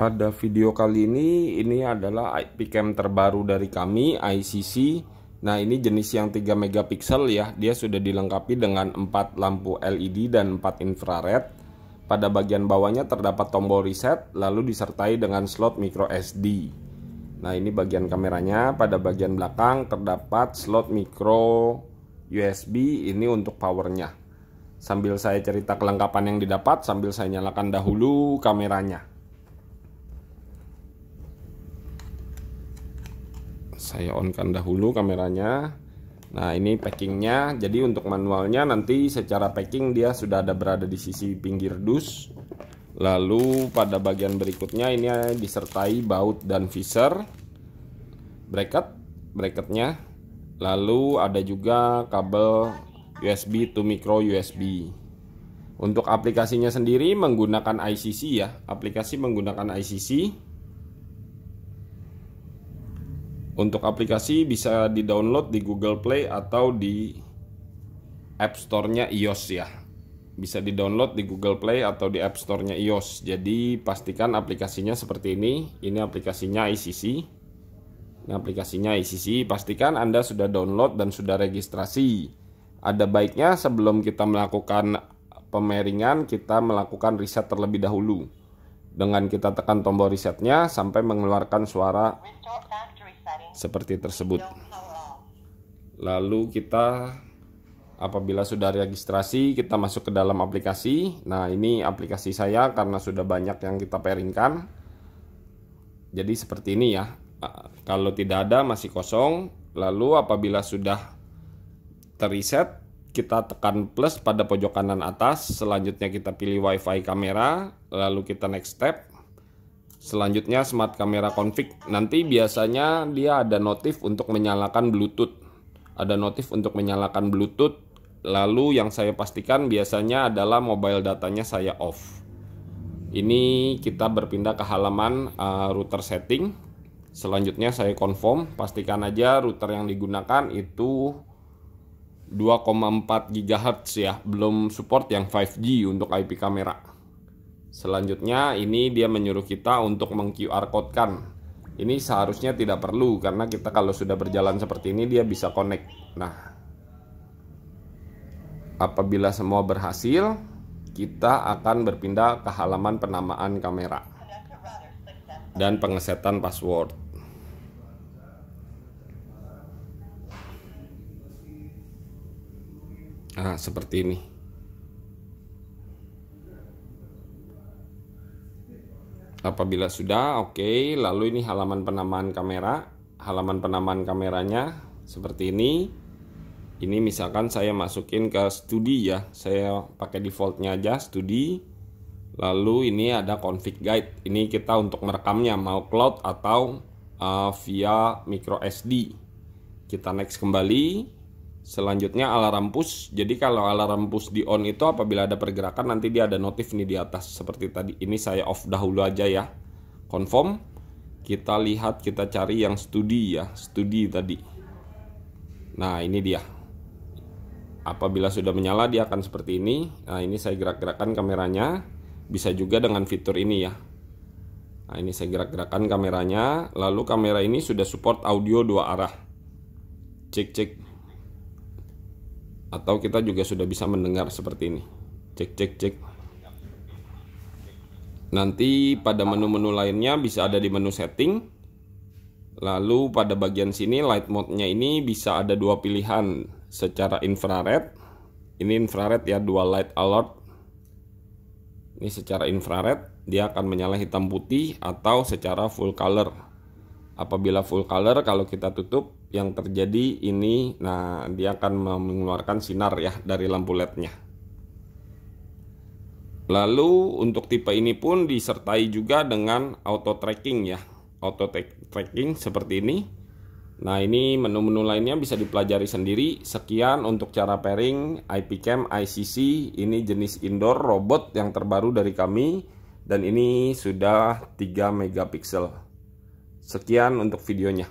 Pada video kali ini, ini adalah ip cam terbaru dari kami, ICC. Nah, ini jenis yang 3 megapiksel ya. Dia sudah dilengkapi dengan 4 lampu LED dan 4 infrared. Pada bagian bawahnya terdapat tombol reset, lalu disertai dengan slot micro SD. Nah, ini bagian kameranya. Pada bagian belakang terdapat slot micro USB, ini untuk powernya. Sambil saya cerita kelengkapan yang didapat, sambil saya nyalakan dahulu kameranya. saya on kan dahulu kameranya nah ini packingnya jadi untuk manualnya nanti secara packing dia sudah ada berada di sisi pinggir dus lalu pada bagian berikutnya ini disertai baut dan visor bracket bracketnya lalu ada juga kabel USB to micro USB untuk aplikasinya sendiri menggunakan ICC ya aplikasi menggunakan ICC untuk aplikasi bisa di-download di Google Play atau di App Store-nya iOS ya. Bisa di-download di Google Play atau di App Store-nya iOS. Jadi pastikan aplikasinya seperti ini. Ini aplikasinya ICC. Ini aplikasinya ICC. Pastikan Anda sudah download dan sudah registrasi. Ada baiknya sebelum kita melakukan pemeringan, kita melakukan riset terlebih dahulu. Dengan kita tekan tombol risetnya sampai mengeluarkan suara kan? seperti tersebut. Ya lalu kita apabila sudah registrasi kita masuk ke dalam aplikasi. Nah, ini aplikasi saya karena sudah banyak yang kita pairingkan. Jadi seperti ini ya. Kalau tidak ada masih kosong, lalu apabila sudah terreset kita tekan plus pada pojok kanan atas, selanjutnya kita pilih WiFi kamera, lalu kita next step Selanjutnya smart camera config. Nanti biasanya dia ada notif untuk menyalakan Bluetooth. Ada notif untuk menyalakan Bluetooth. Lalu yang saya pastikan biasanya adalah mobile datanya saya off. Ini kita berpindah ke halaman uh, router setting. Selanjutnya saya confirm, pastikan aja router yang digunakan itu 2,4 GHz ya, belum support yang 5G untuk IP kamera. Selanjutnya ini dia menyuruh kita untuk meng-QR code-kan. Ini seharusnya tidak perlu karena kita kalau sudah berjalan seperti ini dia bisa connect. Nah, apabila semua berhasil, kita akan berpindah ke halaman penamaan kamera dan pengesetan password. Nah, seperti ini. apabila sudah oke okay. lalu ini halaman penamaan kamera halaman penamaan kameranya seperti ini ini misalkan saya masukin ke studi ya saya pakai defaultnya aja studi lalu ini ada config guide ini kita untuk merekamnya mau cloud atau uh, via micro SD kita next kembali Selanjutnya alarm push. Jadi kalau alarm push di on itu apabila ada pergerakan nanti dia ada notif nih di atas seperti tadi. Ini saya off dahulu aja ya. Confirm. Kita lihat kita cari yang studi ya, studi tadi. Nah, ini dia. Apabila sudah menyala dia akan seperti ini. Nah, ini saya gerak-gerakan kameranya. Bisa juga dengan fitur ini ya. Nah, ini saya gerak-gerakan kameranya. Lalu kamera ini sudah support audio dua arah. Cek cek atau kita juga sudah bisa mendengar seperti ini cek cek cek nanti pada menu-menu lainnya bisa ada di menu setting lalu pada bagian sini light mode nya ini bisa ada dua pilihan secara infrared ini infrared ya dual light alert ini secara infrared dia akan menyala hitam putih atau secara full color apabila full color kalau kita tutup yang terjadi ini nah dia akan mengeluarkan sinar ya dari lampu LED-nya. lalu untuk tipe ini pun disertai juga dengan auto tracking ya auto tracking seperti ini nah ini menu-menu lainnya bisa dipelajari sendiri sekian untuk cara pairing IP Cam ICC ini jenis indoor robot yang terbaru dari kami dan ini sudah 3 megapiksel Sekian untuk videonya.